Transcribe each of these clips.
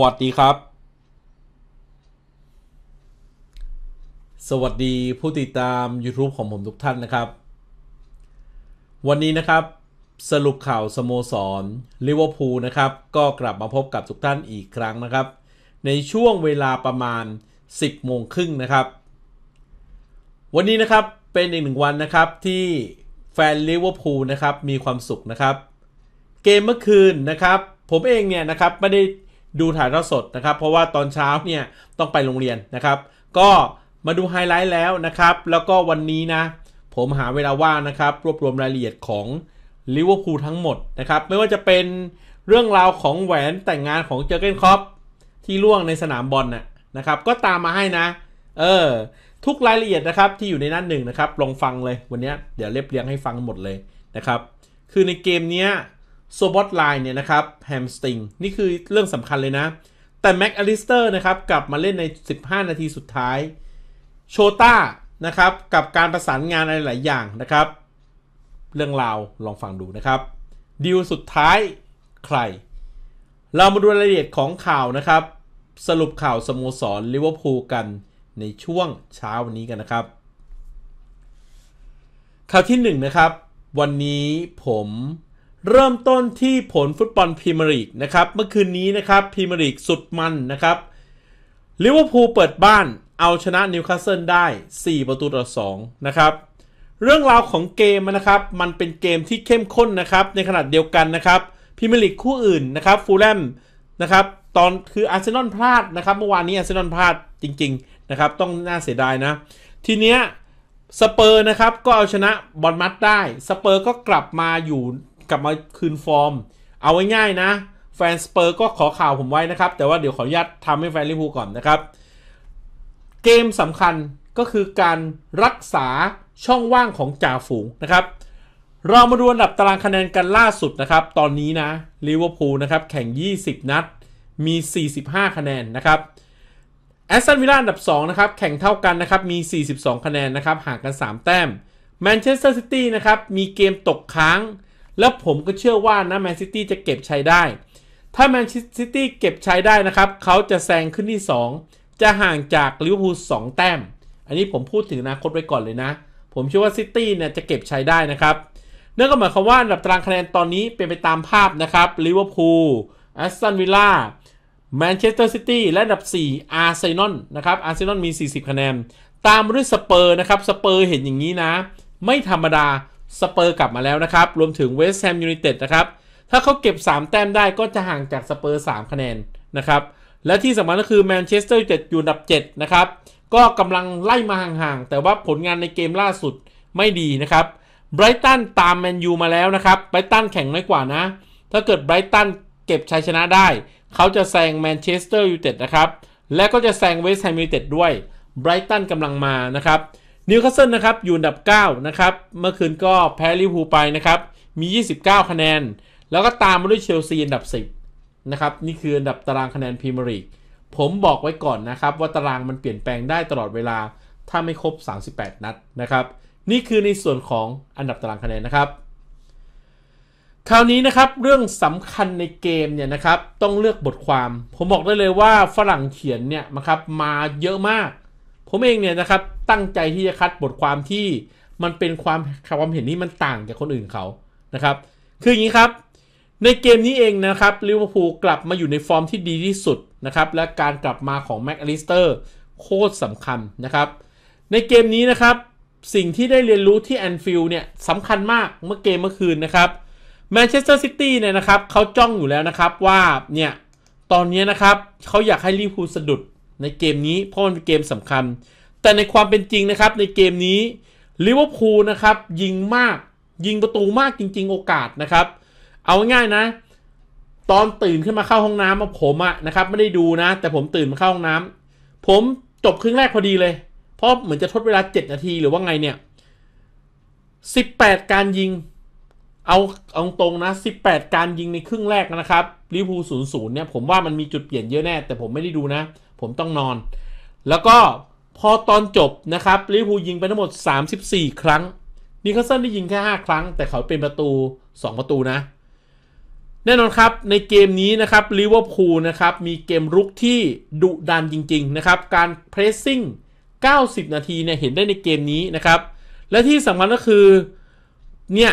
วัสดีครับ สวัสดีผู้ติดตาม YouTube ของผมทุกท่านนะครับ วันนี้นะครับ สรุปข่าวสโมสรลิเวอร์พูลนะครับ ก็กลับมาพบกับทุกท่านอีกครั้งนะครับ ในช่วงเวลาประมาณ 10โมงครึ่งนะครับ วันนี้นะครับ เป็นอีกหนึ่งวันนะครับที่แฟนลิเวอร์พูลนะครับมีความสุขนะครับ เกมเมื่อคืนนะครับ ผมเอง เนี่ยนะครับไม่ได้ดูถ่ายทอดสดนะครับ เพราะว่าตอนเช้าเนี่ย ต้องไปโรงเรียนนะครับ ก็มาดูไฮไลท์แล้วนะครับ แล้วก็วันนี้นะ ผมหาเวลาว่างนะครับ รวบรวมรายละเอียดของลิเวอร์พูลทั้งหมดนะครับ ไม่ว่าจะเป็นเรื่องราวของแหวนแต่งงานของเจอเกนคอปที่ล่วงในสนามบอลน่ะนะครับ ก็ตามมาให้นะเออทุกรายละเอียดนะครับ ที่อยู่ในนั้นหนึ่งนะครับลองฟังเลยวันนี้เดี๋ยวเรียบเรียงให้ฟังหมดเลยนะครับ คือในเกมนี้โซบอตไลน์เนี่ยนะครับแฮมสติงนี่คือเรื่องสำคัญเลยนะ แต่แม็กอลิสเตอร์นะครับกลับมาเล่นใน 15 นาทีสุดท้ายโชต้า นะครับกับการประสานงานอะไรหลายอย่างนะครับ เรื่องราวลองฟังดูนะครับดีลสุดท้ายใคร เรามาดูรายละเอียดของข่าวนะครับ สรุปข่าวสโมสรลิเวอร์พูลกันในช่วงเช้าวันนี้กันนะครับ ข่าวที่1นนะครับวันนี้ผมเริ่มต้นที่ผลฟุตบอลพรีเมียร์ลีกนะครับเมื่อคืนนี้นะครับพรีเมียร์ลีกสุดมันนะครับลิเวอร์พูลเปิดบ้านเอาชนะนิวคาสเซิลได้ 4 ประตูต่อ2นะครับเรื่องราวของเกมนะครับมันเป็นเกมที่เข้มข้นนะครับในขนาดเดียวกันนะครับพรีเมียร์ลีกคู่อื่นนะครับฟูลแลมนะครับตอนคืออาร์เซนอลพลาดนะครับเมื่อวานนี้อาร์เซนอลพลาดจริงๆนะครับต้องน่าเสียดายนะทีเนี้ยสเปอร์นะครับก็เอาชนะบอลมัดได้สเปอร์ก็กลับมาอยู่กลับมาคืนฟอร์ม เอาไว้ง่ายนะ แฟนสเปอร์ก็ขอข่าวผมไว้นะครับ แต่ว่าเดี๋ยวขออนุญาตทำให้แฟนลิเวอร์พูลก่อนนะครับ เกมสำคัญก็คือการรักษาช่องว่างของจ่าฝูงนะครับ เรามาดูอันดับตารางคะแนนกันล่าสุดนะครับ ตอนนี้นะ ลิเวอร์พูลนะครับแข่ง 20 นัด มี 45 คะแนนนะครับ แอสตันวิลล่าอันดับ2นะครับแข่งเท่ากันนะครับมี 42 คะแนนนะครับห่างกัน 3 แต้มแมนเชสเตอร์ซิตี้นะครับมีเกมตกค้างแล้วผมก็เชื่อว่านะแมนซิตี้จะเก็บชัยได้ ถ้าแมนซิตี้เก็บชัยได้นะครับ เขาจะแซงขึ้นที่ 2 จะห่างจากลิเวอร์พูล2แต้ม อันนี้ผมพูดถึงอนาคตไว้ก่อนเลยนะ ผมเชื่อว่าซิตี้เนี่ยจะเก็บชัยได้นะครับนั่นก็หมายความว่าอันดับตารางคะแนนตอนนี้เป็นไปตามภาพนะครับ ลิเวอร์พูลแอสตันวิลล่า แมนเชสเตอร์ซิตี้ และอันดับ4อาร์เซนอลนะครับ อาร์เซนอลมี40คะแนน ตามด้วยสเปอร์นะครับ สเปอร์เห็นอย่างนี้นะ ไม่ธรรมดาสเปอร์กลับมาแล้วนะครับ รวมถึงเวสต์แฮมยูไนเต็ดนะครับ ถ้าเขาเก็บ 3 แต้มได้ก็จะห่างจากสเปอร์ 3 คะแนนนะครับ และที่สำคัญก็คือแมนเชสเตอร์ยูไนเต็ดอยู่อันดับ 7 นะครับ ก็กำลังไล่มาห่างๆ แต่ว่าผลงานในเกมล่าสุดไม่ดีนะครับไบรตันตามแมนยูมาแล้วนะครับไบรตันแข็งน้อยกว่านะ ถ้าเกิดไบรตันเก็บชัยชนะได้เขาจะแซงแมนเชสเตอร์ยูไนเต็ดนะครับ และก็จะแซงเวสต์แฮมยูไนเต็ดด้วยไบรตันกำลังมานะครับนิวคาสเซิลนะครับอยู่อันดับ 9 นะครับเมื่อคืนก็แพ้ลิเวอร์พูลไปนะครับ มี 29 คะแนน แล้วก็ตามมาด้วยเชลซีอันดับ 10นะครับนี่คืออันดับตารางคะแนนพรีเมียร์ลีกผมบอกไว้ก่อนนะครับ ว่าตารางมันเปลี่ยนแปลงได้ตลอดเวลาถ้าไม่ครบ 38 นัดนะครับนี่คือในส่วนของอันดับตารางคะแนนนะครับ คราวนี้นะครับ เรื่องสำคัญในเกมเนี่ยนะครับต้องเลือกบทความ ผมบอกได้เลยว่าฝรั่งเขียนเนี่ยนะครับมาเยอะมากผมเองเนี่ยนะครับตั้งใจที่จะคัดบทความที่มันเป็นความความเห็นนี้มันต่างจากคนอื่นเขานะครับ คืออย่างนี้ครับ ในเกมนี้เองนะครับลิเวอร์พูลกลับมาอยู่ในฟอร์มที่ดีที่สุดนะครับและการกลับมาของแม็กอลิสเตอร์โคตรสำคัญนะครับในเกมนี้นะครับ สิ่งที่ได้เรียนรู้ที่แอนฟิลด์เนี่ยสำคัญมากเมื่อเกมเมื่อคืนนะครับแมนเชสเตอร์ซิตี้เนี่ยนะครับเขาจ้องอยู่แล้วนะครับว่าเนี่ยตอนนี้นะครับเขาอยากให้ลิเวอร์พูลสะดุดในเกมนี้ เพราะมันเป็นเกมสำคัญ แต่ในความเป็นจริงนะครับในเกมนี้ลิเวอร์พูลนะครับยิงมากยิงประตูมากจริง ๆ โอกาสนะครับ เอาง่ายๆนะ ตอนตื่นขึ้นมาเข้าห้องน้ำมาผมอะนะครับไม่ได้ดูนะ แต่ผมตื่นมาเข้าห้องน้ำผมจบครึ่งแรกพอดีเลย เพราะเหมือนจะทดเวลา 7 นาทีหรือว่าไงเนี่ย18 การยิง เอาเอาตรงนะ 18 การยิงในครึ่งแรกนะครับลิเวอร์พูลศูนย์ศูนย์เนี่ยผมว่ามันมีจุดเปลี่ยนเยอะแน่แต่ผมไม่ได้ดูนะผมต้องนอน แล้วก็พอตอนจบนะครับลิเวอร์พูลยิงไปทั้งหมด 34 ครั้งนิคาสเซิลได้ยิงแค่5ครั้ง แต่เขาเป็นประตู 2 ประตูนะแน่นอนครับในเกมนี้นะครับลิเวอร์พูลนะครับ มีเกมรุกที่ดุดันจริงๆนะครับการเพรสซิ่ง90 นาทีเนี่ยเห็นได้ในเกมนี้นะครับและที่สำคัญก็คือเนี่ย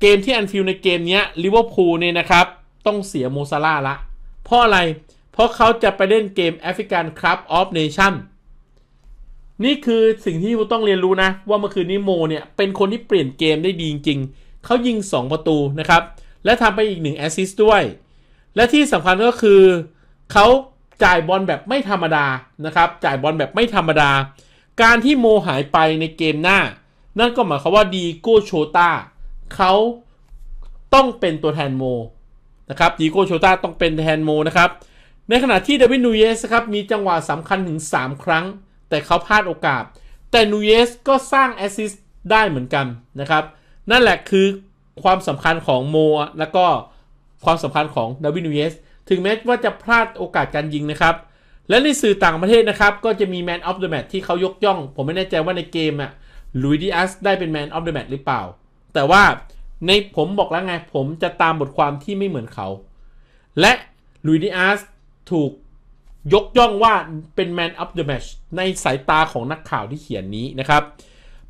เกมที่แอนฟิลในเกมนี้ลิเวอร์พูลเนี่ยนะครับต้องเสียโมซาร่าละเพราะอะไรเพราะเขาจะไปเล่นเกมแอฟริกันครับออฟเนชั่นนี่คือสิ่งที่คุณต้องเรียนรู้นะว่าเมื่อคืนนี้โมเนี่ยเป็นคนที่เปลี่ยนเกมได้ดีจริงๆ เขายิง2 ประตูนะครับ และทำไปอีก1แอสซิสต์ด้วย และที่สำคัญก็คือเขาจ่ายบอลแบบไม่ธรรมดานะครับ จ่ายบอลแบบไม่ธรรมดา การที่โมหายไปในเกมหน้า นั่นก็หมายความว่าดีโก้โชตาเขาต้องเป็นตัวแทนโมนะครับดีโก้โชตาต้องเป็นแทนโมนะครับในขณะที่เดวิดนูเยสครับมีจังหวะสำคัญถึง 3 ครั้ง แต่เขาพลาดโอกาส แต่นูเยสก็สร้างแอสซิสต์ได้เหมือนกันนะครับ นั่นแหละคือความสำคัญของโมและก็ความสำคัญของเดวิดนูเยสถึงแม้ว่าจะพลาดโอกาสการยิงนะครับ และในสื่อต่างประเทศนะครับ ก็จะมีแมนออฟเดอะแมทที่เขายกย่อง ผมไม่แน่ใจว่าในเกมอะลุยดิอัสได้เป็นแมนออฟเดอะแมทหรือเปล่า แต่ว่าในผมบอกแล้วไงผมจะตามบทความที่ไม่เหมือนเขา และลุยดิอัสถูกยกย่องว่าเป็นแมนอัพเดอะแมชในสายตาของนักข่าวที่เขียนนี้นะครับ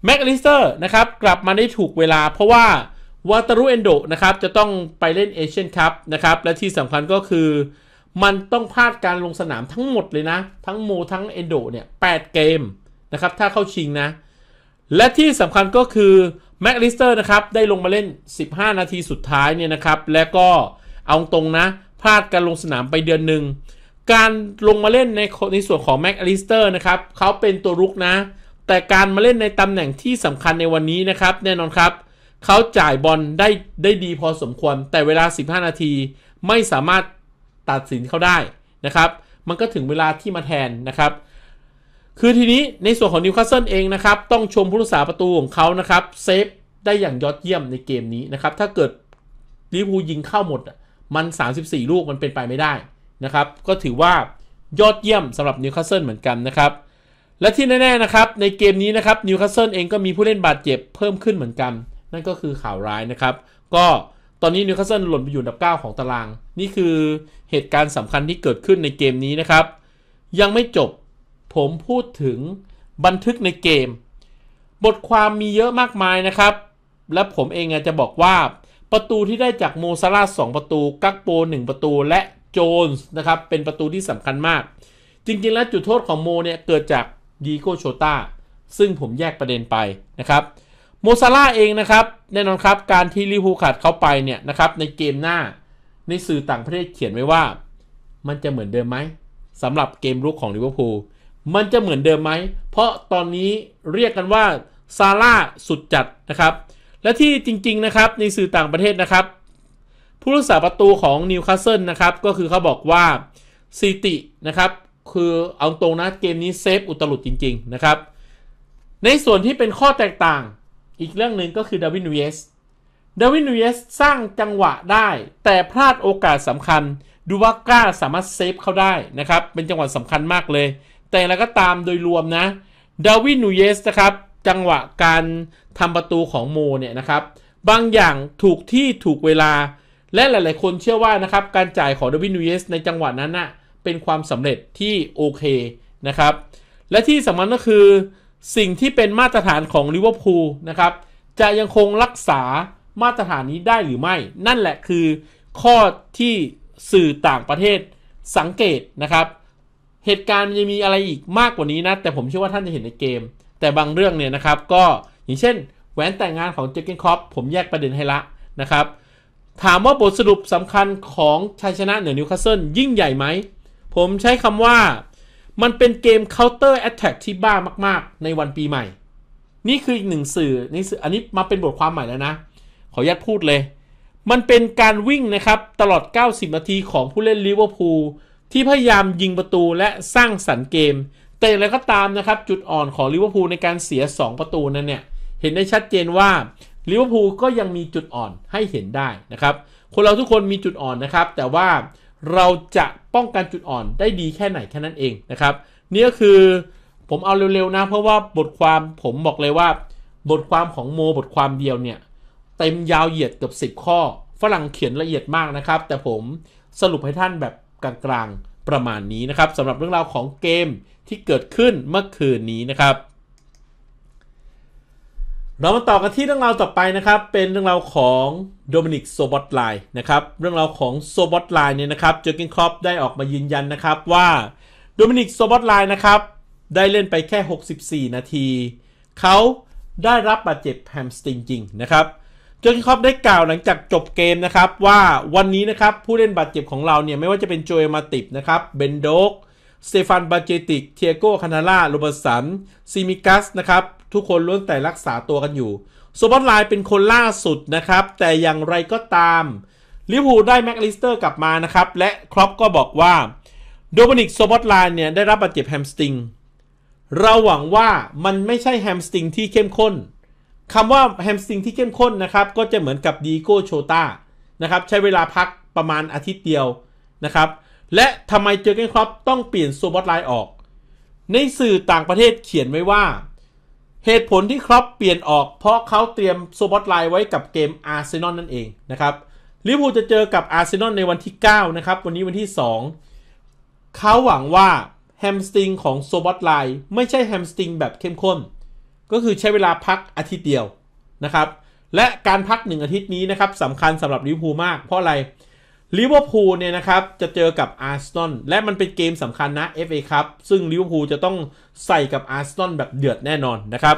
แม็กอลิสเตอร์นะครับกลับมาได้ถูกเวลา เพราะว่าวาตารุเอนโดนะครับจะต้องไปเล่นเอเชียนคัพนะครับและที่สำคัญก็คือ มันต้องพลาดการลงสนามทั้งหมดเลยนะ ทั้งโมทั้งเอนโดเนี่ยแเกมนะครับถ้าเข้าชิงนะ และที่สำคัญก็คือแม็กลิสเตอร์นะครับได้ลงมาเล่น 15 นาทีสุดท้ายเนี่ยนะครับ และก็เอาตรงนะพลาดการลงสนามไปเดือนหนึ่ง การลงมาเล่นในในส่วนของแม็กอลิสเตอร์ นะครับ เขาเป็นตัวรุกนะ แต่การมาเล่นในตำแหน่งที่สำคัญในวันนี้นะครับ แน่นอนครับ เขาจ่ายบอลได้ได้ดีพอสมควร แต่เวลา 15 นาที ไม่สามารถตัดสินเขาได้นะครับ มันก็ถึงเวลาที่มาแทนนะครับ คือทีนี้ในส่วนของนิวคาสเซิลเองนะครับ ต้องชมผู้รักษาประตูของเขานะครับเซฟได้อย่างยอดเยี่ยมในเกมนี้นะครับ ถ้าเกิดลิพูยิงเข้าหมดมัน 34 ลูกมันเป็นไปไม่ได้นะครับ ก็ถือว่ายอดเยี่ยมสำหรับนิวคาสเซิลเหมือนกันนะครับ และที่แน่ๆนะครับในเกมนี้นะครับนิวคาสเซิลเองก็มีผู้เล่นบาดเจ็บเพิ่มขึ้นเหมือนกัน นั่นก็คือข่าวร้ายนะครับ ก็ตอนนี้นิวคาสเซิลหล่นไปอยู่อันดับ 9 ของตาราง นี่คือเหตุการณ์สำคัญที่เกิดขึ้นในเกมนี้นะครับ ยังไม่จบผมพูดถึงบันทึกในเกม บทความมีเยอะมากมายนะครับ และผมเองจะบอกว่าประตูที่ได้จากโมซาร่างประตูกักโป 1 ประตูและโจนส์นะครับ เป็นประตูที่สำคัญมาก จริงๆแล้วจุดโทษของโมเนี่ยเกิดจากดีโกโชตาซึ่งผมแยกประเด็นไปนะครับโมซาร่าเองนะครับแน่นอนครับการที่ลิวูขาดเขาไปเนี่ยนะครับในเกมหน้าในสื่อต่างประเทศเขียนไว้ว่ามันจะเหมือนเดิมไหมสำหรับเกมรุกของลิเวอร์พูลมันจะเหมือนเดิมไหมเพราะตอนนี้เรียกกันว่าซาร่าสุดจัดนะครับและที่จริงๆ นะครับ ในสื่อต่างประเทศนะครับ ผู้รักษาประตูของนิวคาสเซิลนะครับ ก็คือเขาบอกว่าซิตินะครับ คือเอาตรงนะเกมนี้เซฟอุตลุดจริงๆนะครับ ในส่วนที่เป็นข้อแตกต่าง อีกเรื่องหนึ่งก็คือดาวินนูเอสดาวินนูเอสสร้างจังหวะได้ แต่พลาดโอกาสสำคัญ ดูว่าก้าสามารถเซฟเขาได้นะครับ เป็นจังหวะสำคัญมากเลย แต่แล้วก็ตามโดยรวมนะดาวินนูเอสนะครับจังหวะการทำประตูของโมเนี่ยนะครับ บางอย่างถูกที่ถูกเวลาและหลายๆคนเชื่อว่านะครับ การจ่ายของเดวินูเอสในจังหวะนั้นน่ะเป็นความสำเร็จที่โอเคนะครับและที่สำคัญก็คือสิ่งที่เป็นมาตรฐานของลิเวอร์พูลนะครับจะยังคงรักษามาตรฐานนี้ได้หรือไม่ นั่นแหละคือข้อที่สื่อต่างประเทศสังเกตนะครับ เหตุการณ์มันจะมีอะไรอีกมากกว่านี้นะ แต่ผมเชื่อว่าท่านจะเห็นในเกมแต่บางเรื่องเนี่ยนะครับก็อย่างเช่นแหวนแต่งงานของเจคเกนคอปผมแยกประเด็นให้ละนะครับ ถามว่าบทสรุปสำคัญของชัยชนะเหนือนิวคาสเซิลยิ่งใหญ่ไหม ผมใช้คำว่ามันเป็นเกมเคาน์เตอร์แอตแที่บ้ามากๆในวันปีใหม่ นี่คืออีกหนึ่งสื่อนี่อันนี้มาเป็นบทความใหม่แล้วนะ ขออนุญาตพูดเลย มันเป็นการวิ่งนะครับตลอด 90นาทีของผู้เล่นลิเวอร์พูลที่พยายามยิงประตูและสร้างสรรค์เกมแต่อย่างไรก็ตามนะครับจุดอ่อนของลิเวอร์พูลในการเสีย 2 ประตูนั้นเนี่ยเห็นได้ชัดเจนว่าลิเวอร์พูลก็ยังมีจุดอ่อนให้เห็นได้นะครับ คนเราทุกคนมีจุดอ่อนนะครับ แต่ว่าเราจะป้องกันจุดอ่อนได้ดีแค่ไหนแค่นั้นเองนะครับ นี่ก็คือผมเอาเร็วๆนะเพราะว่าบทความผมบอกเลยว่า บทความของโมบทความเดียวเนี่ยเต็มยาวเหยียดเกือบ10ข้อ ฝรั่งเขียนละเอียดมากนะครับ แต่ผมสรุปให้ท่านแบบกลางๆประมาณนี้นะครับสำหรับเรื่องราวของเกมที่เกิดขึ้นเมื่อคืนนี้นะครับ เรามาต่อกันที่เรื่องราวต่อไปนะครับ เป็นเรื่องราวของโดมินิกโซบอตไลน์นะครับ เรื่องราวของโซบอตไลน์เนี่ยนะครับ เจอร์กินครอปได้ออกมายืนยันนะครับว่าโดมินิกโซบอตไลน์นะครับ ได้เล่นไปแค่ 64 นาที เขาได้รับบาดเจ็บแฮมสตริงจริงนะครับ เจอร์กินคอปได้กล่าวหลังจากจบเกมนะครับว่าวันนี้นะครับผู้เล่นบาดเจ็บของเราเนี่ยไม่ว่าจะเป็นโจเอมาติบนะครับเบนโดกสเตฟานบาเจติกเทียโกคานาล่าโรเบิร์ตสันซิมิกัส นะครับ ทุกคนล้วนแต่รักษาตัวกันอยู่โซบอตไลน์เป็นคนล่าสุดนะครับ แต่อย่างไรก็ตาม ลิเวอร์พูลได้แม็กลิสเตอร์กลับมานะครับ และครอปก็บอกว่าโดมินิกโซบอตไลน์เนี่ยได้รับบาดเจ็บแฮมสติง เราหวังว่ามันไม่ใช่แฮมสติงที่เข้มข้น คำว่าแฮมสติงที่เข้มข้นนะครับก็จะเหมือนกับดีโกโชตานะครับใช้เวลาพักประมาณอาทิตย์เดียว นะครับและทำไมเจอเกนครอปต้องเปลี่ยนโซบอตไลน์ออก ในสื่อต่างประเทศเขียนไว้ว่า เหตุผลที่ครอปเปลี่ยนออกเพราะเขาเตรียมโซบอตไลน์ไว้กับเกมอาร์เซนอลนั่นเองนะครับลิเวอร์พูลจะเจอกับอาร์เซนอลในวันที่ 9 นะครับวันนี้วันที่ 2 เขาหวังว่าแฮมสติงของโซบอตไลน์ไม่ใช่แฮมสติงแบบเข้มข้น ก็คือใช้เวลาพักอาทิตย์เดียวนะครับและการพักหนึ่งอาทิตย์นี้นะครับสำคัญสำหรับลิเวอร์พูลมากเพราะอะไรลิเวอร์พูลเนี่ยนะครับจะเจอกับอาร์ซอนและมันเป็นเกมสำคัญนะ FA ครับซึ่งลิเวอร์พูลจะต้องใส่กับอาร์ซอนแบบเดือดแน่นอนนะครับ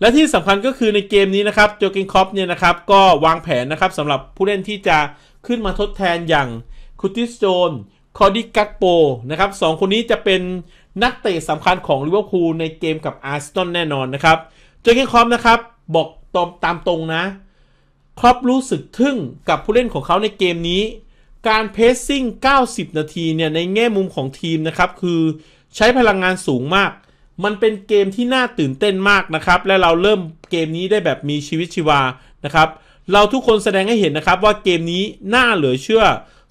และที่สำคัญก็คือในเกมนี้นะครับโจกินคอปเนี่ยนะครับก็วางแผนนะครับสำหรับผู้เล่นที่จะขึ้นมาทดแทนอย่างคูติสโจน คอดิกัตโปนะครับสองคนนี้จะเป็นนักเตะสำคัญของลิเวอร์พูลในเกมกับอาร์ซอนแน่นอนนะครับ โจกินคอปนะครับบอกตามตรงนะครอปรู้สึกทึ่งกับผู้เล่นของเขาในเกมนี้การเพสซิ่ง 90 นาที เนี่ย ในแง่มุมของทีมนะครับ คือใช้พลังงานสูงมาก มันเป็นเกมที่น่าตื่นเต้นมากนะครับ และเราเริ่มเกมนี้ได้แบบมีชีวิตชีวา นะครับ เราทุกคนแสดงให้เห็นนะครับว่าเกมนี้น่าเหลือเชื่อ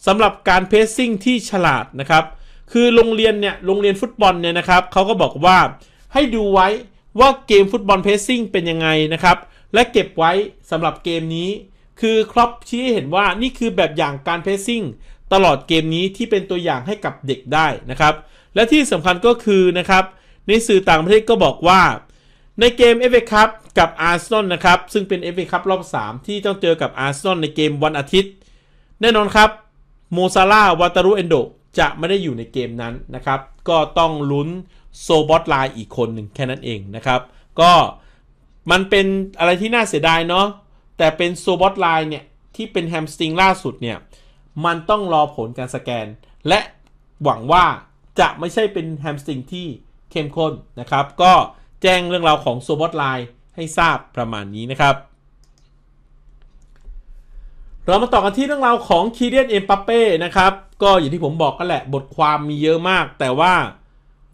สำหรับการเพสซิ่งที่ฉลาดนะครับ คือโรงเรียนเนี่ย โรงเรียนฟุตบอลเนี่ยนะครับ เขาก็บอกว่าให้ดูไว้ว่าเกมฟุตบอลเพสซิ่งเป็นยังไงนะครับ และเก็บไว้สำหรับเกมนี้คือครอปชี้ให้เห็นว่านี่คือแบบอย่างการเพรสซิ่งตลอดเกมนี้ที่เป็นตัวอย่างให้กับเด็กได้นะครับ และที่สำคัญก็คือนะครับในสื่อต่างประเทศก็บอกว่าในเกม FA c u พกับอาร์ซอนนะครับซึ่งเป็น FA c u พรอบ 3 ที่ต้องเจอกับอาร์ซอนในเกมวันอาทิตย์ แน่นอนครับโมซาลาวาตารุเอนโดจะไม่ได้อยู่ในเกมนั้นนะครับ ก็ต้องลุ้นโซบอตไลอีกคนหนึ่งแค่นั้นเองนะครับก็มันเป็นอะไรที่น่าเสียดายเนาะแต่เป็นโซบอตไลน์เนี่ย ที่เป็นแฮมสติงล่าสุดเนี่ย มันต้องรอผลการสแกน และหวังว่าจะไม่ใช่เป็นแฮมสติงที่ เข้มข้นนะครับ ก็แจ้งเรื่องราวของโซบอตไลน์ให้ทราบประมาณนี้นะครับ เรามาต่อกันที่เรื่องราวของคีเรียนเอ็มปาเป้นะครับ ก็อย่างที่ผมบอกกันแหละ บทความมีเยอะมาก แต่ว่า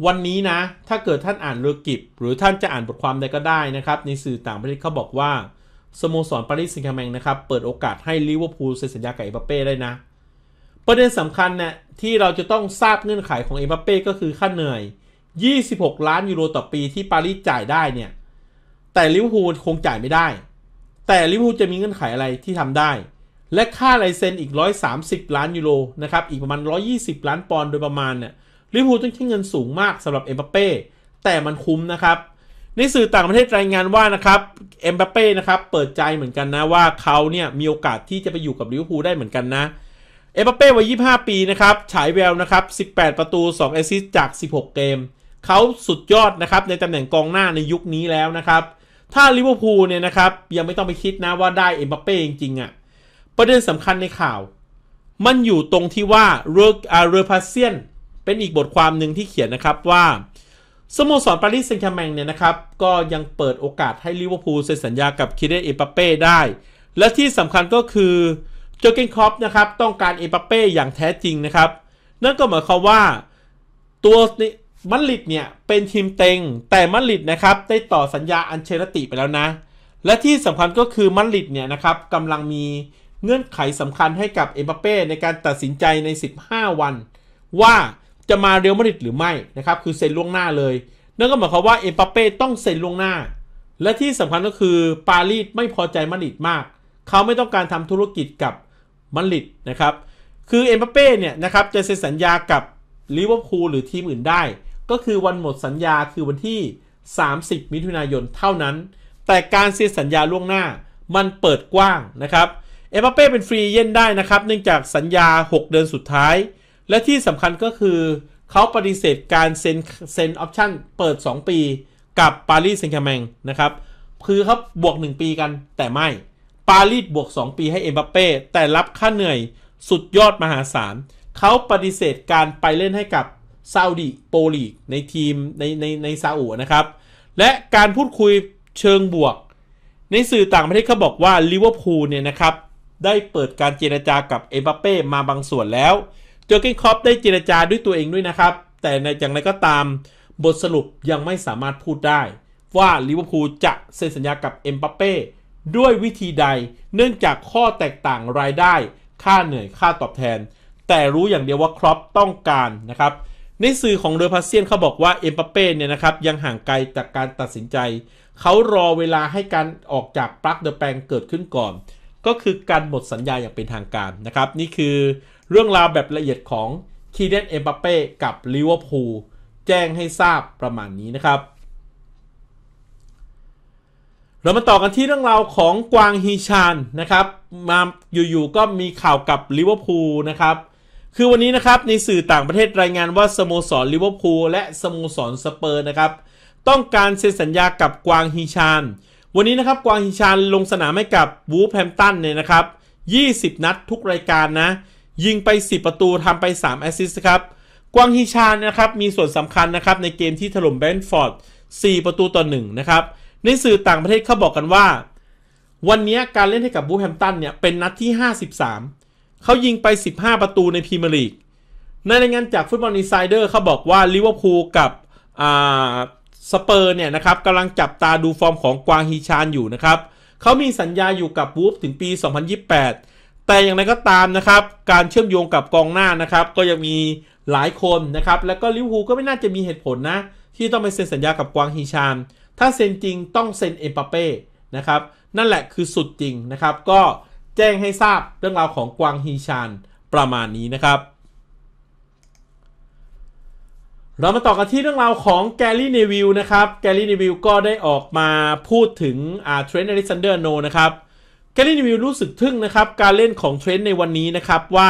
วันนี้นะ ถ้าเกิดท่านอ่านเรือกิบหรือท่านจะอ่านบทความใดก็ได้นะครับ ในสื่อต่างประเทศเขาบอกว่าสโมสรปารีสแซงต์แชร์แมงนะครับ เปิดโอกาสให้ลิเวอร์พูลเซ็นสัญญากับเอ็มบัปเป้ได้นะ ประเด็นสำคัญเนี่ยที่เราจะต้องทราบเงื่อนไขของเอ็มบัปเป้ก็คือค่าเหนื่อย 26 ล้านยูโร ต่อปีที่ปารีสจ่ายได้เนี่ย แต่ลิเวอร์พูลคงจ่ายไม่ได้ แต่ลิเวอร์พูลจะมีเงื่อนไขอะไรที่ทำได้ และค่าลายเซ็นอีก 130 ล้านยูโรนะครับ อีกประมาณ 120 ล้านปอนด์โดยประมาณเนี่ยลิเวอร์พูลต้องใช้เงินสูงมากสำหรับเอ็มบัปเป้แต่มันคุ้มนะครับ ในสื่อต่างประเทศรายงานว่านะครับเอ็มบัปเป้นะครับเปิดใจเหมือนกันนะว่าเขาเนี่ยมีโอกาสที่จะไปอยู่กับลิเวอร์พูลได้เหมือนกันนะเอ็มบัปเป้วัย 25 ปีนะครับ ฉายแววนะครับ 18 ประตู2แอสซิสต์จาก 16 เกม เขาสุดยอดนะครับในตำแหน่งกองหน้าในยุคนี้แล้วนะครับ ถ้าลิเวอร์พูลเนี่ยนะครับ ยังไม่ต้องไปคิดนะว่าได้เอ็มบัปเป้จริงๆอะ่ะ ประเด็นสำคัญในข่าว มันอยู่ตรงที่ว่าเรอร์อาเรอพาเซียนเป็นอีกบทความหนึ่งที่เขียนนะครับว่าสโมสรปารีสแซงต์แชมงเนี่ยนะครับ ก็ยังเปิดโอกาสให้ลิเวอร์พูลเซ็นสัญญากับคิเดเอปาเป้ได้ และที่สำคัญก็คือโจเกนคอปนะครับต้องการเอปาเป้อย่างแท้จริงนะครับนั่นก็หมายความว่าตัวนี้มัลลิดเนี่ยเป็นทีมเต็งแต่มัลลิดนะครับได้ต่อสัญญาอันเชลติไปแล้วนะ และที่สำคัญก็คือมัลลิดเนี่ยนะครับกำลังมีเงื่อนไขสำคัญให้กับเอปาเป้ในการตัดสินใจใน 15 วัน ว่าจะมาเรอัลมาดริดหรือไม่นะครับคือเซ็นล่วงหน้าเลย นั่นก็หมายความว่าเอ็มปาเป้ต้องเซ็นล่วงหน้า และที่สำคัญก็คือปารีสไม่พอใจมาดริดมาก เขาไม่ต้องการทำธุรกิจกับมาดริดนะครับ คือเอ็มปาเป้เนี่ยนะครับจะเซ็นสัญญากับลิเวอร์พูลหรือทีมอื่นได้ ก็คือวันหมดสัญญาคือวันที่ 30 มิถุนายนเท่านั้น แต่การเซ็นสัญญาล่วงหน้ามันเปิดกว้างนะครับเอ็มปาเป้เป็นฟรีเย่นได้นะครับ เนื่องจากสัญญา 6 เดือนสุดท้ายและที่สำคัญก็คือเขาปฏิเสธการเซ็นเซ็นออปชั่นเปิด 2 ปี กับปารีสเซงต์แชร์แมงนะครับ คือเขาบวก 1 ปีกันแต่ไม่ปารีสบวก 2 ปีให้เอ็มบัปเป้แต่รับค่าเหนื่อยสุดยอดมหาศาลเขาปฏิเสธการไปเล่นให้กับซาอุดีโปลีกในทีมในในในซาอุนะครับ และการพูดคุยเชิงบวก ในสื่อต่างประเทศเขาบอกว่าลิเวอร์พูลเนี่ยนะครับ ได้เปิดการเจรจากับเอ็มบัปเป้มาบางส่วนแล้วเจอเกนคอป ได้เจรจาด้วยตัวเองด้วยนะครับ แต่ในอย่างไรก็ตาม บทสรุปยังไม่สามารถพูดได้ ว่าลิเวอร์พูลจะเซ็นสัญญากับเอ็มบัปเป้ด้วยวิธีใดเนื่องจากข้อแตกต่างรายได้ค่าเหนื่อยค่าตอบแทน แต่รู้อย่างเดียวว่าครอป ต้องการนะครับ ในสื่อของเรือพาเซียนเขาบอกว่าเอ็มบัปเป้เนี่ยนะครับยังห่างไกลจากการตัดสินใจ เขารอเวลาให้การออกจากปลั๊กเดอะแปลงเกิดขึ้นก่อน ก็คือการหมดสัญญาอย่างเป็นทางการนะครับ นี่คือเรื่องราวแบบละเอียดของคีเดนเอ็มบัปเป้กับลิเวอร์พูลแจ้งให้ทราบประมาณนี้นะครับ เรามาต่อกันที่เรื่องราวของกวางฮีชานนะครับ มาอยู่ๆก็มีข่าวกับลิเวอร์พูลนะครับคือวันนี้นะครับในสื่อต่างประเทศรายงานว่า สโมสรลิเวอร์พูลและ สโมสรสเปอร์นะครับ ต้องการเซ็นสัญญากับกวางฮีชานวันนี้นะครับกวางฮีชานลงสนามให้กับวูแฮมตันเนี่ยนะครับ20 นัดทุกรายการนะยิงไป 10 ประตูทำไป 3 แอสซิสต์ครับ กวางฮิชานนะครับมีส่วนสำคัญนะครับ ในเกมที่ถล่มแบนฟอร์ด 4 ประตูต่อ 1 นะครับ ในสื่อต่างประเทศเขาบอกกันว่า วันนี้การเล่นให้กับบูแฮมตันเนี่ย เป็นนัดที่ 53 เขายิงไป 15 ประตูในพรีเมียร์ลีก ในรายงานจากฟุตบอลอินไซเดอร์เขาบอกว่าลิเวอร์พูลกับสเปอร์เนี่ยนะครับกำลังจับตาดูฟอร์มของกวางฮีชานอยู่นะครับเขามีสัญญาอยู่กับวูฟถึงปี 2028แต่อย่างไรก็ตามนะครับการเชื่อมโยงกับกองหน้านะครับ ก็ยังมีหลายคนนะครับ แล้วก็ลิเวอร์พูลก็ไม่น่าจะมีเหตุผลนะที่ต้องไปเซ็นสัญญากับกวางฮีชานถ้าเซ็นจริงต้องเซ็นเอ็มปาเป้นะครับนั่นแหละคือสุดจริงนะครับ ก็แจ้งให้ทราบเรื่องราวของกวางฮีชานประมาณนี้นะครับ เรามาต่อกันที่เรื่องราวของแกลลี่เนวิลนะครับแกลลี่เนวิลก็ได้ออกมาพูดถึงอเทรนด์อเล็กซานเดอร์โนนะครับแกลลี่นิวิรู้สึกทึ่งนะครับการเล่นของเทรนต์ในวันนี้นะครับว่า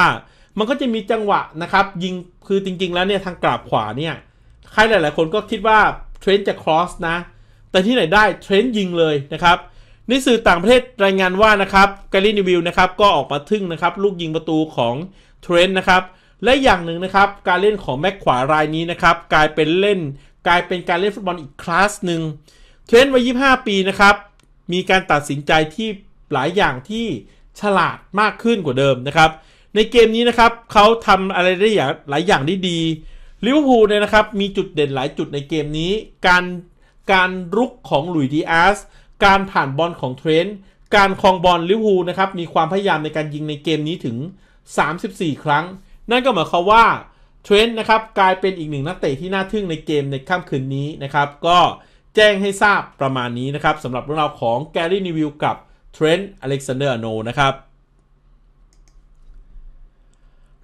มันก็จะมีจังหวะนะครับยิงคือจริงๆ แล้วเนี่ยทางกราบขวาเนี่ยใครหลายๆคนก็คิดว่าเทรนต์จะครอสนะแต่ที่ไหนได้เทรนต์ยิงเลยนะครับในสื่อต่างประเทศรายงานว่านะครับแกลลี่นิวินะครับก็ออกมาทึ่งนะครับลูกยิงประตูของเทรนต์นะครับและอย่างหนึ่งนะครับการเล่นของแม็กขวารายนี้นะครับกลายเป็นเล่นกลายเป็นการเล่นฟุตบอลอีกคลาสหนึ่งเทรนต์วัย25 ปีนะครับมีการตัดสินใจที่หลายอย่างที่ฉลาดมากขึ้นกว่าเดิมนะครับ ในเกมนี้นะครับเขาทำอะไรได้อย่างหลายอย่างได้ดีลิเวอร์พูลเนี่ยนะครับมีจุดเด่นหลายจุดในเกมนี้ การการรุกของหลุยดีอาสการผ่านบอลของเทรนต์การคลองบอลลิเวอร์พูลนะครับมีความพยายามในการยิงในเกมนี้ถึง 34 ครั้ง นั่นก็หมายความว่าเทรนต์นะครับกลายเป็นอีกหนึ่งนักเตะที่น่าทึ่งในเกมในค่ำคืนนี้นะครับก็แจ้งให้ทราบประมาณนี้นะครับสำหรับเรื่องราวของแกรี่นิวิลกับเทรนด์อเล็กซานเดอร์โน นะครับ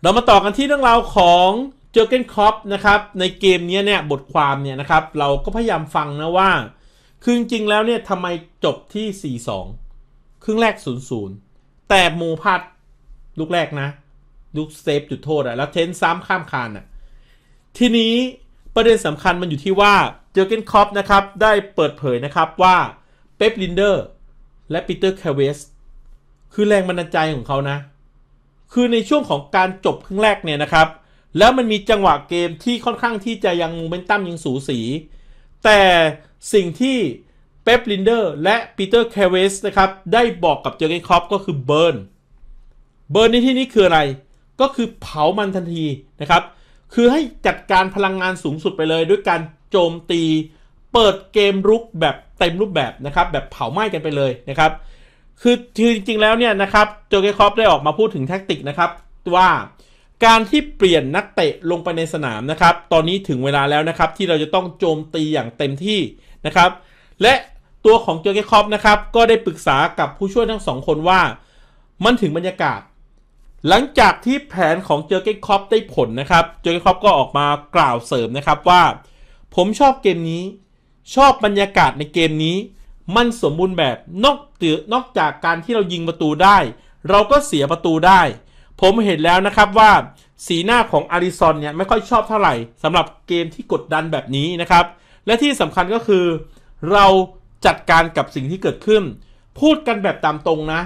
เรามาต่อกันที่เรื่องราวของ เจอเกนคอปนะครับ ในเกมนี้เนี่ย บทความเนี่ยนะครับ เราก็พยายามฟังนะว่า คือจริงแล้วเนี่ย ทำไมจบที่ 4-2 ครึ่งแรก 0-0 แต่โมพัดลูกแรกนะ ลูกเซฟจุดโทษอะแล้วเทนซ้ำข้ามคานอะทีนี้ประเด็นสำคัญมันอยู่ที่ว่า เจอเกนคอปนะครับ ได้เปิดเผยนะครับว่า เป๊ปลินเดอร์และปีเตอร์แคเวสคือแรงบันดาลใจของเขานะ คือในช่วงของการจบครึ่งแรกเนี่ยนะครับ แล้วมันมีจังหวะเกมที่ค่อนข้างที่จะยังโมเมนตัมยังสูสี แต่สิ่งที่เป๊ปลินเดอร์และปีเตอร์แคเวสนะครับ ได้บอกกับเจอร์กนคอปก็คือเบิร์นเบิร์นในที่นี้คืออะไร ก็คือเผามันทันทีนะครับ คือให้จัดการพลังงานสูงสุดไปเลยด้วยการโจมตีเปิดเกมรุกแบบเต็มรูปแบบนะครับแบบเผาไหม้กันไปเลยนะครับ คือจริง ๆแล้วเนี่ยนะครับโจเกคอปได้ออกมาพูดถึงแท็กติกนะครับว่าการที่เปลี่ยนนักเตะลงไปในสนามนะครับ ตอนนี้ถึงเวลาแล้วนะครับที่เราจะต้องโจมตีอย่างเต็มที่นะครับและตัวของโจเกคอปนะครับก็ได้ปรึกษากับผู้ช่วยทั้งสองคนว่ามันถึงบรรยากาศหลังจากที่แผนของเจอเกคอปได้ผลนะครับเจอเกคอปก็ออกมากล่าวเสริมนะครับว่า ผมชอบเกมนี้ชอบบรรยากาศในเกมนี้ มันสมบูรณ์แบบนอกตือนอกจากการที่เรายิงประตูได้ เราก็เสียประตูได้ ผมเห็นแล้วนะครับว่าสีหน้าของอาริซอนเนี่ย ไม่ค่อยชอบเท่าไหร่สำหรับเกมที่กดดันแบบนี้นะครับ และที่สำคัญก็คือ เราจัดการกับสิ่งที่เกิดขึ้น พูดกันแบบตามตรงนะ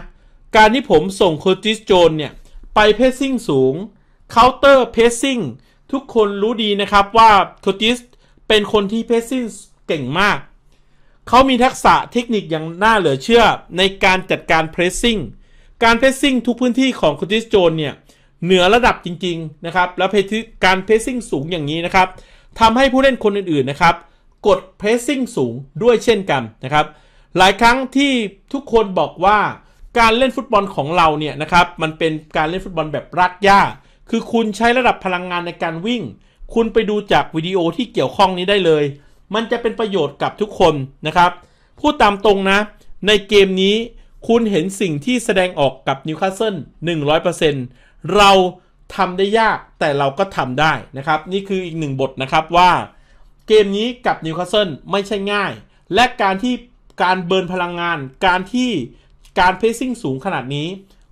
การที่ผมส่งโคจิส โจนเนี่ย ไปเพสซิ่งสูงเคาน์เตอร์เพสซิ่งทุกคนรู้ดีนะครับว่าโคจิสเป็นคนที่เพสซิ่งเก่งมาก เขามีทักษะเทคนิคอย่างน่าเหลือเชื่อในการจัดการเพรสซิ่งการเพรสซิ่งทุกพื้นที่ของคอติสโจนเนี่ย เหนือระดับจริงๆนะครับ แล้วการเพรสซิ่งสูงอย่างนี้นะครับทำให้ผู้เล่นคนอื่นๆนะครับ กดเพรสซิ่งสูงด้วยเช่นกันนะครับ หลายครั้งที่ทุกคนบอกว่าการเล่นฟุตบอลของเราเนี่ยนะครับ มันเป็นการเล่นฟุตบอลแบบรักย่า คือคุณใช้ระดับพลังงานในการวิ่ง คุณไปดูจากวิดีโอที่เกี่ยวข้องนี้ได้เลยมันจะเป็นประโยชน์กับทุกคนนะครับ พูดตามตรงนะ ในเกมนี้คุณเห็นสิ่งที่แสดงออกกับนิวคาสเซิล 100%เราทำได้ยากแต่เราก็ทำได้นะครับ นี่คืออีกหนึ่งบทนะครับว่า เกมนี้กับนิวคาสเซิลไม่ใช่ง่าย และการที่การเบิร์นพลังงาน การที่การเพซซิ่งสูงขนาดนี้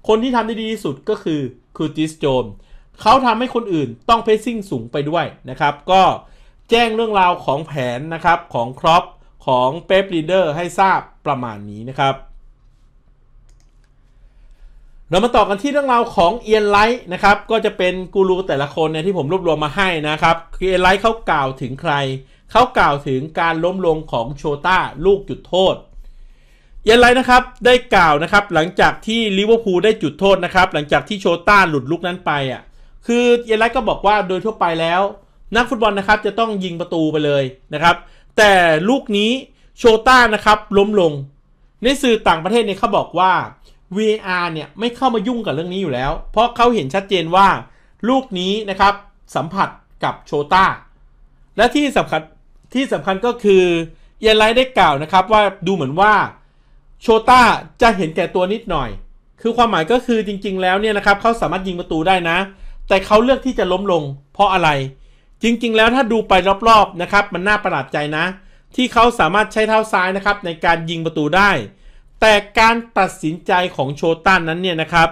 คนที่ทำได้ดีที่สุดก็คือคูติสโจนเขาทำให้คนอื่นต้องเพซซิ่งสูงไปด้วยนะครับ ก็แจ้งเรื่องราวของแผนนะครับของครอปของเป๊ปลีเดอร์ให้ทราบประมาณนี้นะครับ เรามาต่อกันที่เรื่องราวของเอียนไลท์นะครับก็จะเป็นกูรูแต่ละคนเนี่ยที่ผมรวบรวมมาให้นะครับคือเอียนไลท์เขากล่าวถึงใครเขากล่าวถึงการล้มลงของโชต้าลูกจุดโทษเอียนไลท์นะครับได้กล่าวนะครับหลังจากที่ลิเวอร์พูลได้จุดโทษนะครับหลังจากที่โชต้าหลุดลุกนั้นไปอ่ะคือเอียนไลท์ก็บอกว่าโดยทั่วไปแล้วนักฟุตบอลนะครับจะต้องยิงประตูไปเลยนะครับ แต่ลูกนี้โชต้านะครับล้มลง ในสื่อต่างประเทศเนี่ยเขาบอกว่า VAR เนี่ยไม่เข้ามายุ่งกับเรื่องนี้อยู่แล้ว เพราะเขาเห็นชัดเจนว่า ลูกนี้นะครับสัมผัสกับโชต้าและที่สำคัญที่สำคัญก็คือเอยนไลได้กล่าวนะครับว่าดูเหมือนว่าโชต้าจะเห็นแก่ตัวนิดหน่อย คือความหมายก็คือจริงๆแล้วเนี่ยนะครับเขาสามารถยิงประตูได้นะ แต่เขาเลือกที่จะล้มลง เพราะอะไรจริงๆแล้วถ้าดูไปรอบๆนะครับมันน่าประหลาดใจนะ ที่เขาสามารถใช้เท้าซ้ายนะครับในการยิงประตูได้ แต่การตัดสินใจของโชตันนั้นเนี่ยนะครับ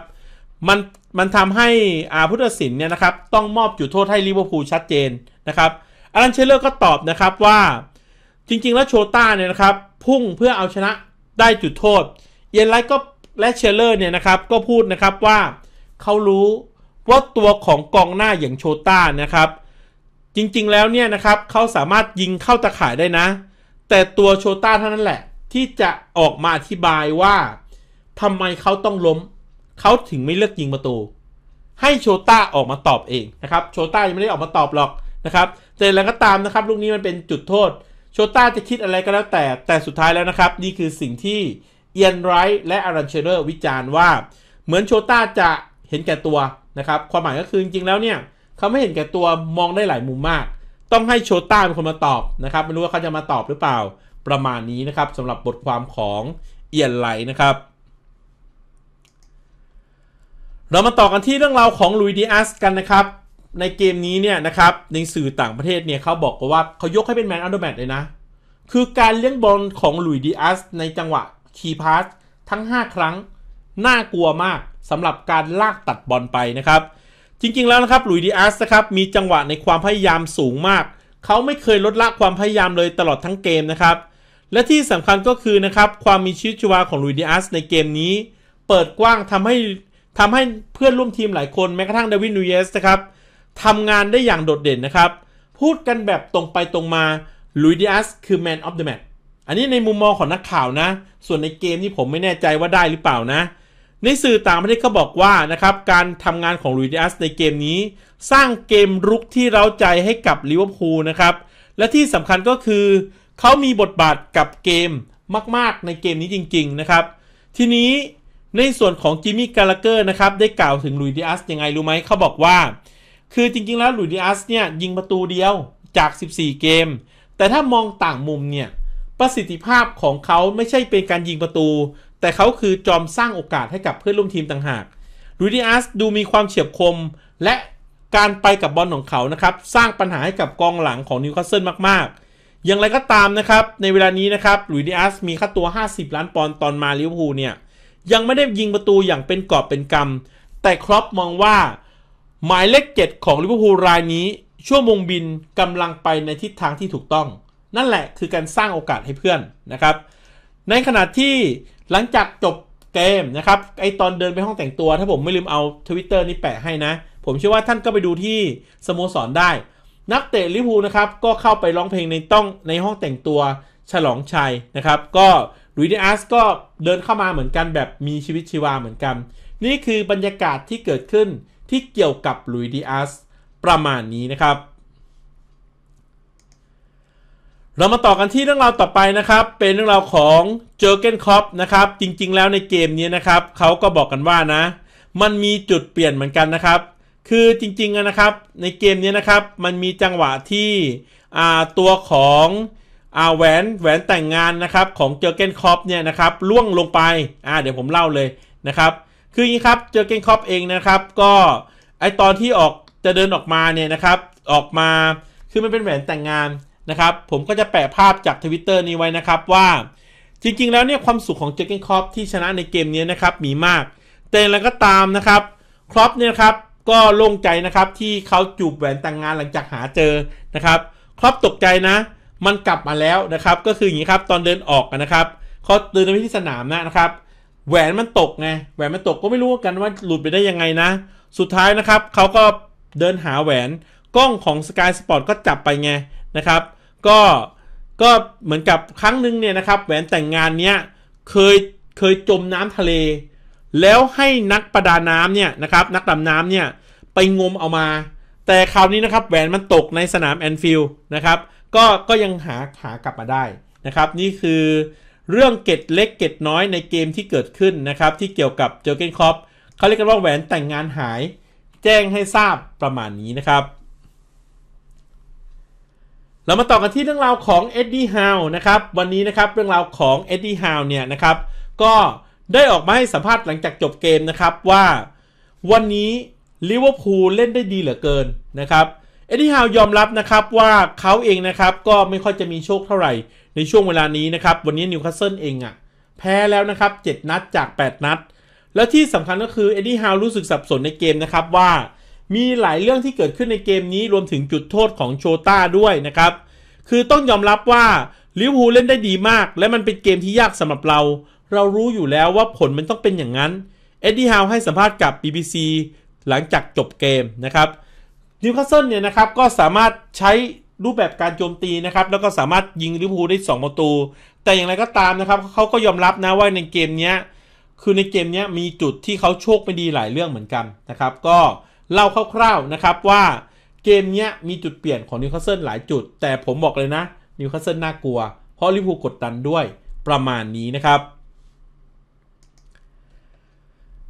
มันมันทำให้อาพุทธศิลป์เนี่ยนะครับต้องมอบจุดโทษให้ลิเวอร์พูลชัดเจนนะครับอารันเชลเลอร์ก็ตอบนะครับว่า จริงๆแล้วโชต้าเนี่ยนะครับพุ่งเพื่อเอาชนะได้จุดโทษเยนไลท์ก็และเชลเลอร์เนี่ยนะครับก็พูดนะครับว่าเขารู้ว่าตัวของกองหน้าอย่างโชต้านะครับจริง ๆ แล้วเนี่ยนะครับเขาสามารถยิงเข้าตะข่ายได้นะ แต่ตัวโชต้าเท่านั้นแหละที่จะออกมาอธิบายว่าทำไมเขาต้องล้มเขาถึงไม่เลือกยิงประตูให้โชต้าออกมาตอบเองนะครับโชต้ายังไม่ได้ออกมาตอบหรอกนะครับแต่แล้วก็ตามนะครับลูกนี้มันเป็นจุดโทษโชต้าจะคิดอะไรก็แล้วแต่แต่สุดท้ายแล้วนะครับ นี่คือสิ่งที่เอียนไรท์และอารันเชเอร์วิจารณ์ว่าเหมือนโชต้าจะเห็นแก่ตัวนะครับความหมายก็คือจริงๆแล้วเนี่ยเขาไม่เห็นแก่ตัวมองได้หลายมุมมาก ต้องให้โชต้าเป็นคนมาตอบนะครับไม่รู้ว่าเขาจะมาตอบหรือเปล่าประมาณนี้นะครับสำหรับบทความของเอียนไหลนะครับเรามาต่อกันที่เรื่องราวของลุยดีอัสกันนะครับ ในเกมนี้เนี่ยนะครับในสื่อต่างประเทศเนี่ยเขาบอกว่าเขายกให้เป็นแมนอัลเดอร์แมทเลยนะคือการเลี้ยงบอลของลุยดีอัสในจังหวะคีพาสทั้ง 5 ครั้ง น่ากลัวมากสำหรับการลากตัดบอลไปนะครับจริงๆ แล้วนะครับหลุยดีอาสนะครับมีจังหวะในความพยายามสูงมาก เขาไม่เคยลดละความพยายามเลยตลอดทั้งเกมนะครับ และที่สำคัญก็คือนะครับความมีชีวิตชีวาของลุยดีอาสในเกมนี้ เปิดกว้างทำให้ทำให้เพื่อนร่วมทีมหลายคนแม้กระทั่งเดวินนูเยสนะครับทำงานได้อย่างโดดเด่นนะครับ พูดกันแบบตรงไปตรงมาลุยดิอัสคือแมนออฟเดอะแมตช์อันนี้ในมุมมองของนักข่าวนะส่วนในเกมนี่ผมไม่แน่ใจว่าได้หรือเปล่านะในสื่อต่างประเทศก็บอกว่านะครับการทำงานของลุยดิอัสในเกมนี้ สร้างเกมรุกที่เร้าใจให้กับลิเวอร์พูลนะครับ และที่สำคัญก็คือเขามีบทบาทกับเกมมากๆในเกมนี้จริง ๆนะครับ ทีนี้ในส่วนของจิมมี่กาลเกอร์นะครับได้กล่าวถึงลุยดิอัสยังไงรู้ไหมเขาบอกว่า คือจริงๆ แล้วลุยดิอัสเนี่ยยิงประตูเดียวจาก 14 เกม แต่ถ้ามองต่างมุมเนี่ยประสิทธิภาพของเขาไม่ใช่เป็นการยิงประตูแต่เขาคือจอมสร้างโอกาสให้กับเพื่อนร่วมทีมต่างหากลูดิอัสดูมีความเฉียบคม และการไปกับบอลของเขานะครับ สร้างปัญหาให้กับกองหลังของนิวคาสเซิลมาก ๆ อย่างไรก็ตามนะครับ ในเวลานี้นะครับลุยดิอัสมีค่าตัว 50 ล้านปอนด์ตอนมาลิเวอร์พูลเนี่ย ยังไม่ได้ยิงประตูอย่างเป็นกอบเป็นกำแต่ครอปมองว่าหมายเลขเจ็ดของลิเวอร์พูลรายนี้ชั่วโมงบินกำลังไปในทิศทางที่ถูกต้อง นั่นแหละคือการสร้างโอกาสให้เพื่อนนะครับ ในขณะที่หลังจากจบเกมนะครับ ไอตอนเดินไปห้องแต่งตัวถ้าผมไม่ลืมเอาทวิตเตอร์นี่แปะให้นะ ผมเชื่อว่าท่านก็ไปดูที่สโมสรได้ นักเตะลิเพูนะครับ ก็เข้าไปร้องเพลงในต้องในห้องแต่งตัวฉลองชัยนะครับ ก็ลุยเดอาสก็เดินเข้ามาเหมือนกันแบบมีชีวิตชีวาเหมือนกัน นี่คือบรรยากาศที่เกิดขึ้นที่เกี่ยวกับลุยเดอาสประมาณนี้นะครับเรามาต่อกันที่เรื่องราวต่อไปนะครับ เป็นเรื่องราวของเจอเกนคอปนะครับจริงๆแล้วในเกมนี้นะครับเขาก็บอกกันว่านะ มันมีจุดเปลี่ยนเหมือนกันนะครับ คือจริงๆนะครับในเกมนี้นะครับมันมีจังหวะที่ตัวของอาแหวนแหวนแต่งงานนะครับของเจอเกนคอปเนี่ยนะครับล่วงลงไปอ่าเดี๋ยวผมเล่าเลยนะครับคืออย่างนี้ครับเจอเกนคอปเองนะครับก็ไอตอนที่ออกจะเดินออกมาเนี่ยนะครับ ออกมาคือมันเป็นแหวนแต่งงานนะครับผมก็จะแปะภาพจากทวิตเตอร์นี้ไว้นะครับว่าจริงๆ แล้วเนี่ยความสุขของเจคเกนครอปที่ชนะในเกมนี้นะครับมีมากแต่แล้วก็ตามนะครับครอปเนี่ยครับก็โล่งใจนะครับที่เขาจูบแหวนแต่งงานหลังจากหาเจอนะครับครอปตกใจนะ มันกลับมาแล้วนะครับ ก็คืออย่างนี้ครับ ตอนเดินออกนะครับเขาเดินไปที่สนามนะครับ แหวนมันตกไงแหวนมันตกก็ไม่รู้กันว่าหลุดไปได้ยังไงนะ สุดท้ายนะครับเขาก็เดินหาแหวนกล้องของสกายสปอร์ตก็จับไปไงนะครับก็ก็เหมือนกับครั้งหนึ่งเนี่ยนะครับแหวนแต่งงานเนี้ยเคยเคยจมน้ำทะเล แล้วให้นักประดาน้ำเนี่ยนะครับนักดำน้ำเนี่ยไปงมเอามา แต่คราวนี้นะครับแหวนมันตกในสนามแอนฟิลด์นะครับก็ก็ยังหาหากลับมาได้นะครับ นี่คือเรื่องเกตเล็กเกตน้อยในเกมที่เกิดขึ้นนะครับ ที่เกี่ยวกับเจอเกนคอปเขาเรียกกันว่าแหวนแต่งงานหายแจ้งให้ทราบประมาณนี้นะครับเรามาต่อกันที่เรื่องราวของเอ็ดดี้ฮาวนะครับ วันนี้นะครับเรื่องราวของเอ็ดดี้ฮาวเนี่ยนะครับก็ได้ออกมาให้สัมภาษณ์หลังจากจบเกมนะครับว่า วันนี้ลิเวอร์พูลเล่นได้ดีเหลือเกินนะครับเอ็ดดี้ฮาวยอมรับนะครับว่าเขาเองนะครับก็ไม่ค่อยจะมีโชคเท่าไหร่ในช่วงเวลานี้นะครับ วันนี้นิวคาสเซิลเองอะ่ะแพ้แล้วนะครับ 7 นัดจาก 8 นัด แล้วที่สำคัญก็คือเอ็ดดี้ฮาวรู้สึกสับสนในเกมนะครับว่ามีหลายเรื่องที่เกิดขึ้นในเกมนี้รวมถึงจุดโทษของโชต้าด้วยนะครับ คือต้องยอมรับว่าลิเวอร์พูลเล่นได้ดีมาก และมันเป็นเกมที่ยากสำหรับเรา เรารู้อยู่แล้วว่าผลมันต้องเป็นอย่างนั้น เอ็ดดี้ฮาวให้สัมภาษณ์กับ BBC หลังจากจบเกมนะครับนิวคาสเซิลเนี่ยนะครับก็สามารถใช้รูปแบบการโจมตีนะครับ แล้วก็สามารถยิงลิเวอร์พูลได้2ประตู แต่อย่างไรก็ตามนะครับเขาก็ยอมรับนะว่าในเกมนี้คือในเกมนี้มีจุดที่เขาโชคไม่ดีหลายเรื่องเหมือนกันนะครับ ก็เล่าคร่าวๆนะครับว่าเกมเนี้ยมีจุดเปลี่ยนของนิวคาสเซิลหลายจุด แต่ผมบอกเลยนะนิวคาสเซิลน่ากลัว เพราะลิเวอร์พูลกดดันด้วยประมาณนี้นะครับ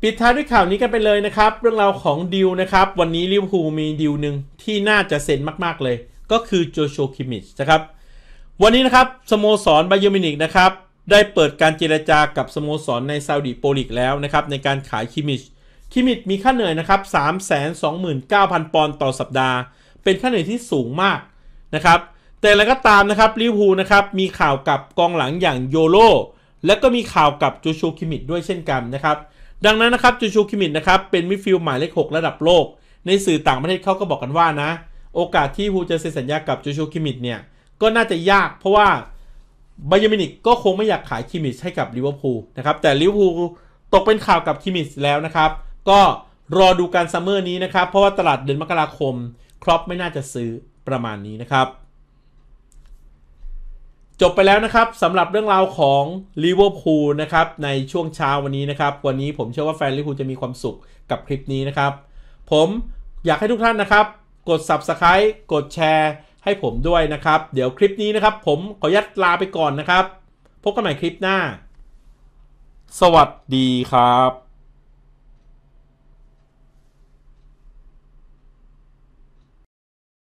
ปิดท้ายด้วยข่าวนี้กันไปเลยนะครับ เรื่องราวของดิวนะครับ วันนี้ลิเวอร์พูลมีดิวหนึ่งที่น่าจะเซ็นมากๆเลย ก็คือโจโชคิมิชนะครับ วันนี้นะครับสโมสรไบเยอร์มินิก นะครับ ได้เปิดการเจรจากับสโมสรในซาอุดีโปลิกแล้วนะครับในการขายคิมิชคิมิต มีค่าเหนื่อยนะครับ 329,000 ปอนด์ต่อสัปดาห์ เป็นค่าเหนื่อยที่สูงมากนะครับ แต่แล้วก็ตามนะครับ ลิเวอร์พูลนะครับ มีข่าวกับกองหลังอย่างโยโรและก็มีข่าวกับจูชูคิมิตด้วยเช่นกันนะครับ ดังนั้นนะครับจูชูคิมิตนะครับ เป็นมิดฟิลด์หมายเลข6ระดับโลก ในสื่อต่างประเทศเขาก็บอกกันว่านะ โอกาสที่ฮูจะเซ็นสัญญากับจูชูคิมิตเนี่ย ก็น่าจะยาก เพราะว่าบายมินิกก็คงไม่อยากขายคิมิตให้กับลิเวอร์พูลนะครับ แต่ลิเวอร์พูลตกเป็นข่าวกับคิมิตแล้วนะครับก็รอดูการซัมเมอร์นี้นะครับเพราะว่าตลาดเดือนมกราคมครอปไม่น่าจะซื้อประมาณนี้นะครับ จบไปแล้วนะครับสำหรับเรื่องราวของลิเวอร์พูลนะครับ ในช่วงเช้าวันนี้นะครับ วันนี้ผมเชื่อว่าแฟนลิเวอร์พูลจะมีความสุขกับคลิปนี้นะครับผมอยากให้ทุกท่านนะครับ กด Subscribe กดแชร์ให้ผมด้วยนะครับ เดี๋ยวคลิปนี้นะครับ ผมขอญาตลาไปก่อนนะครับ พบกันใหม่คลิปหน้า สวัสดีครับ